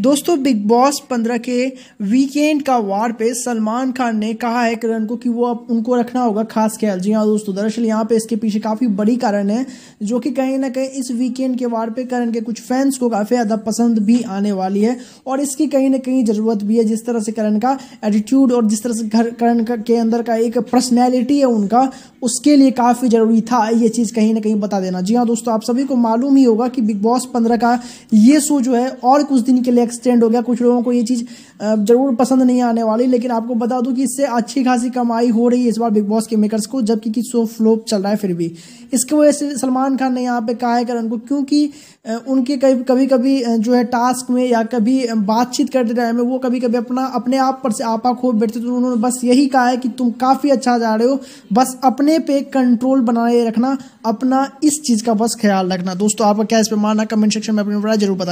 दोस्तों big boss पंद्रह के वीकेंड का वार पे सलमान खान ने कहा है करण को कि वो अब उनको रखना होगा खास ख्याल जी हाँ दोस्तों दरअसल यहाँ पे इसके पीछे काफ़ी बड़ी कारण है जो कि कहीं ना कहीं इस वीकेंड के वार पे करण के कुछ फैंस को काफ़ी ज़्यादा पसंद भी आने वाली है और इसकी कहीं ना कहीं ज़रूरत भी है जिस तरह से करण का एटीट्यूड और जिस तरह से घर करण के अंदर का एक पर्सनैलिटी है उनका उसके लिए काफ़ी ज़रूरी था ये चीज़ कहीं ना कहीं बता देना जी हाँ दोस्तों आप सभी को मालूम ही होगा कि बिग बॉस पंद्रह का ये शो जो है और कुछ दिन के लिए एक्सटेंड हो गया कुछ लोगों को ये चीज़ ज़रूर पसंद नहीं आने वाली लेकिन आपको बता दूं कि इससे अच्छी खासी कमाई हो रही है इस बार बिग बॉस के मेकर्स को जबकि कि शो फ्लोप चल रहा है फिर भी इसकी वजह से सलमान खान ने यहाँ पे कहा है करण को क्योंकि उनके कभी कभी कभी जो है टास्क में या कभी बातचीत करते टाइम में वो कभी कभी अपना अपने आप पर से आपा खो बैठते तो उन्होंने बस यही कहा है कि तुम काफ़ी अच्छा जा रहे हो बस अपने पे कंट्रोल बनाए रखना अपना इस चीज़ का बस ख्याल रखना दोस्तों आपका क्या इस पर मानना कमेंट सेक्शन में अपने जरूर बता